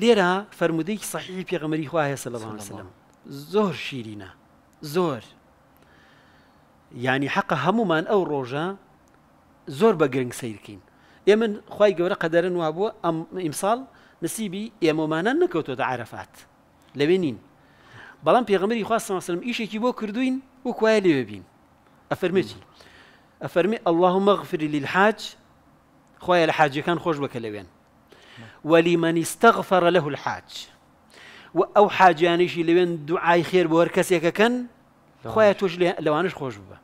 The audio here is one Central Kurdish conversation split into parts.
صحيح لێرە فەرمودەی سەحی پێغەمەری خواهەیە سە لەڵ سلم زۆر شیرینە زۆر ینی حەقە هەمومان ئەو ڕۆژە زۆر بە گرنگ سیرکەین ئێمە خی وابو أم إمصال نسيبي ئەم نكوتو تعرفات لبنين بلان عرفات لەوێ نین بەڵام پێغمەری خواستسلم ئیشێکی بۆ کردوین وکوایە لێوێ بین ئەفەرمێکی ئەفەرمی ئەله مەغفری للحاج خخوایە الحاج كان خۆش بکە لەوێن ولمن استغفر له الحاج او حاجانيش يعني اللي بين دعاء خير بوركاس كسيك كان خويا توش لو انا خوش بها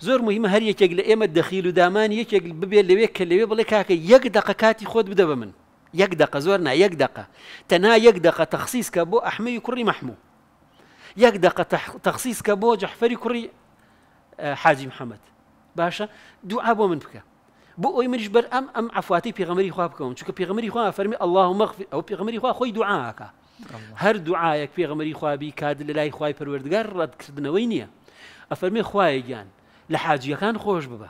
زور مهمه هل يكل ايما الدخيل دامان يكل ببي اللي بيك اللي بيبل لك هكا يقدق كاتي خود بدا بمن يقدق زورنا يقدق تنا يقدق تخصيص كابو احمي كري محمو يقدق تخصيص كابو جحفري كري آه، حاجي محمد باشا دعاء بو من بو اي مجبر ام ام عفواتي بيغمري خو بكم چونك بيغمري خو فرمي اللهم اغفر او بيغمري خو خوي دعاك هر دعاءك بيغمري خو بي كاد للاي خو پروردگار رد كردن وينيه افرمي خو ايجان لحاجي كان خوش ببا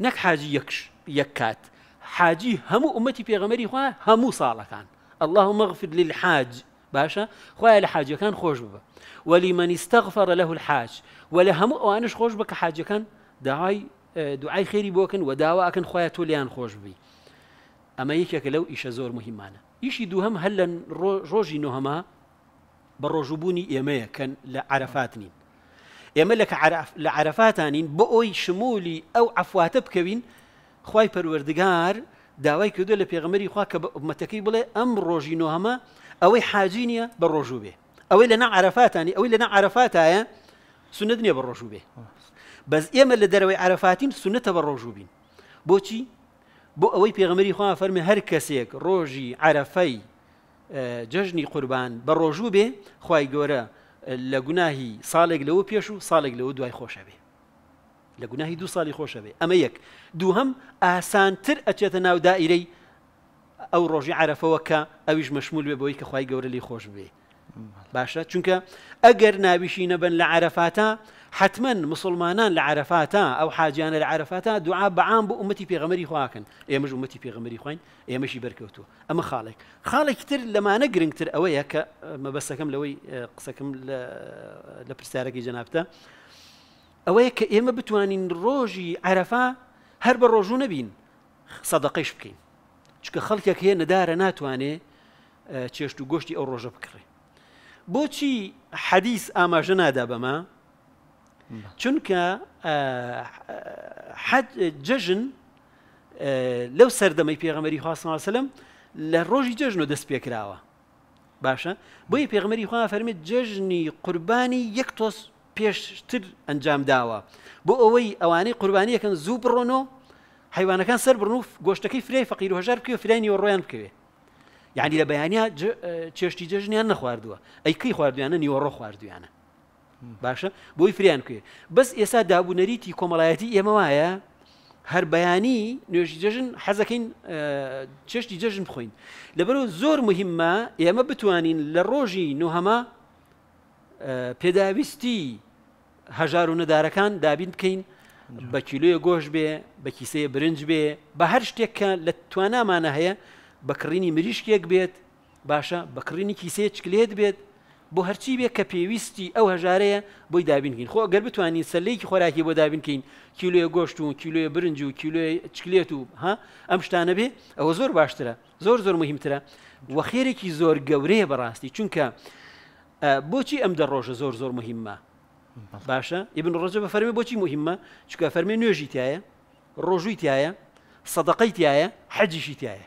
نك حاجي يكش يكات حاجي هم امتي بيغمري خو همو صالكان اللهم اغفر للحاج باشا خويا الحاج كان خوش بابا ولمن استغفر له الحاج ولهم وانش خوش بك حاج كان دعاي دوعای خێری بۆکن و داواکەن خۆیان تۆ لیان خۆش ببی ئەمە یەکێکە لەو ئیشە زۆر مهمانە ئیشی دووهم هەل لە ڕۆژی نۆهەما بە ڕۆژوبوونی ئێمەیە کەن لە عرفات نین ئێمە لە لە عرفاتانین بۆ ئەوی شمولی ئەو ئەفواتە بکەوین خی پەروەردگار داوای کردو لە پێغمەری خوا کە بەمەتەکەی بڵێ ئەم ڕۆژی نۆهەمە ئەوەی حاجی نییە بە ڕۆژوو بێ ئەوەی لەنا عرفاتانی ئەوەی لەنا عرفاتایە سنت نییە بە ڕۆژوو بێ بەس ئێمە لە دەرەوەی عرفاتین سونەتە بە ڕۆژوو بین بۆچی بۆ ئەوەی پێغمەری خوا فەرمی هەر کەسێک ڕۆژی عرفەی جەژنی قوربان بە ڕۆژوو بێ خی گۆرە لە گوناهی ساڵێک لەوە پێش و ساڵێک لەوە دوای خۆشە بێ لە گوناهی دو ساڵی خۆشە بێ ئەمە یەک دووهم ئاسانتر ئەچێتە ناو دائیرەی ئەو ڕۆژی عرفەوە کە ئەویش مەشمول بێ بۆی کە خی گەورە لی خۆش بێ باشە چونکە ئەگەر نابیشینە بن لە عرفاتە حتما مسلمانان لە عرفاتە ئەو حاجیانە لە عرفاتە دوعا بەعام بۆ عومەتی پێغەمەری خواکەن ئێمەش عومەتی پێغەمەری خوین ئێمەشی بەرکەوتوە ئەمە خاڵێک خاڵێک تر لەمانە گرنگتر ئەوەیە کە مەبەستەکەم لەوەی قسەکەم لە پرسیارەکەی جەنابتە ئەوەیە کە ئێمە بتوانین ڕۆژی عرفا هەر بە ڕۆژوو نەبین سەدەقەش بکەین چکە خەڵکێک هەیە نەدارە ناتوانێ چێشت و گۆشتی ئەو ڕۆژە بکڕێ بۆچی حەدیث ئاماژە نادا بەمە چونکە جەژن لەو سەردەمەی پێغەمەری خواسەسەلم لە ڕۆژی جەژن و دەست پێکراوە باشە بۆی پێغمەری خوا فەرمێت جەژنی قوربانی یەک تۆس پێشتر ئەنجام داوە بۆ ئەوەی ئەوانەی قوربانیەکەن زوو بڕۆنەوە حیوانەکان سەر بڕنوف گۆشتەکەی فرێ فەقیر هۆژار بکە و فرانی و ڕۆیان بکەوێت یعنی لە بەیانیا چێشتی جەژنیان نەخواردووە ئەیکەی خواردویانە نیوەڕۆ خواردویانە باشە بۆی فریان کوێ بەس ئێستا دابوونەریتی کۆمەڵایەتی ئێمە وایە هەر بەیانی نوێژی جەژن حەزەکەین چێشتی جەژن بخۆین لەبەرو زۆر مهمە ئێمە بتوانین لە ڕۆژی نوهەما پێداویستی هەژار و نەدارەکان دابین بکەین بە کیلوە گۆش بێ بە کیسەیە برنج بێ بە هەر شتێککە لە توانامانە هەیە بەکڕینی مریشکێک بێت باشە بەکڕینی کیسێ چکلێت بێت بۆ هەرچی بێ کە پێویستی ئەو هەژارەیە بۆی دابینکەین خۆ گەر بتوانین سەلەیەکی خۆراکی بۆ دابینکەین کیلوێ گۆشت و کیلوێ برنج و کیلوێ چکلێت و ها ئەم شتانە بێ ئەوە زۆر باشترە زۆر زۆر مهمترە وە خێرێکی زۆر گەورەیە بەڕاستی چونکە بۆچی ئەم دەڕۆژە زۆر زۆر مهمە باشە ئبن ڕۆژە بە فەرمی بۆچی مهمە چکە فەرمی نوێژی تایە ڕۆژووی تایە سەدەقەی تایە حەجیشی تایە